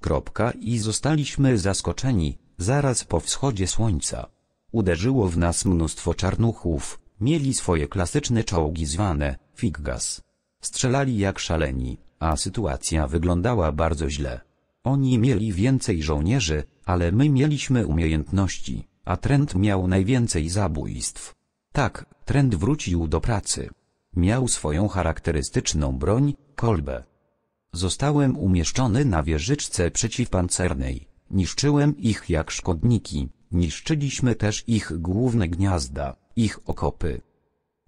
Kropka I zostaliśmy zaskoczeni, zaraz po wschodzie słońca. Uderzyło w nas mnóstwo czarnuchów, mieli swoje klasyczne czołgi zwane figgas. Strzelali jak szaleni, a sytuacja wyglądała bardzo źle. Oni mieli więcej żołnierzy, ale my mieliśmy umiejętności, a Trent miał najwięcej zabójstw. Tak, Trent wrócił do pracy. Miał swoją charakterystyczną broń, kolbę. Zostałem umieszczony na wieżyczce przeciwpancernej. Niszczyłem ich jak szkodniki. Niszczyliśmy też ich główne gniazda, ich okopy.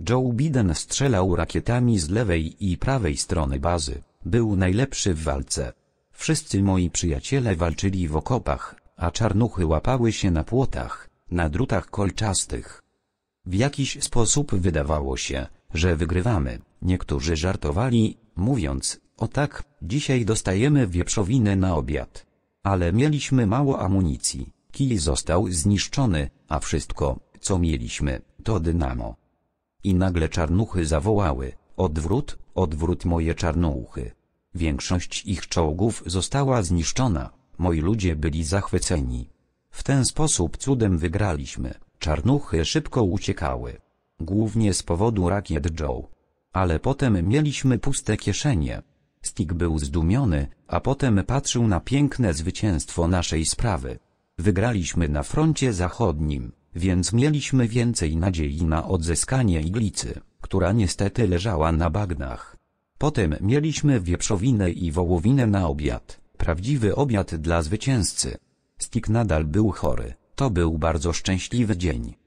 Joe Biden strzelał rakietami z lewej i prawej strony bazy. Był najlepszy w walce. Wszyscy moi przyjaciele walczyli w okopach, a czarnuchy łapały się na płotach, na drutach kolczastych. W jakiś sposób wydawało się, że wygrywamy. Niektórzy żartowali, mówiąc, o tak, dzisiaj dostajemy wieprzowinę na obiad. Ale mieliśmy mało amunicji, kij został zniszczony, a wszystko, co mieliśmy, to dynamo. I nagle czarnuchy zawołały, odwrót, odwrót moje czarnuchy. Większość ich czołgów została zniszczona, moi ludzie byli zachwyceni. W ten sposób cudem wygraliśmy, czarnuchy szybko uciekały. Głównie z powodu rakiet Joe. Ale potem mieliśmy puste kieszenie, Stig był zdumiony, a potem patrzył na piękne zwycięstwo naszej sprawy. Wygraliśmy na froncie zachodnim, więc mieliśmy więcej nadziei na odzyskanie iglicy, która niestety leżała na bagnach. Potem mieliśmy wieprzowinę i wołowinę na obiad, prawdziwy obiad dla zwycięzcy. Stig nadal był chory, to był bardzo szczęśliwy dzień.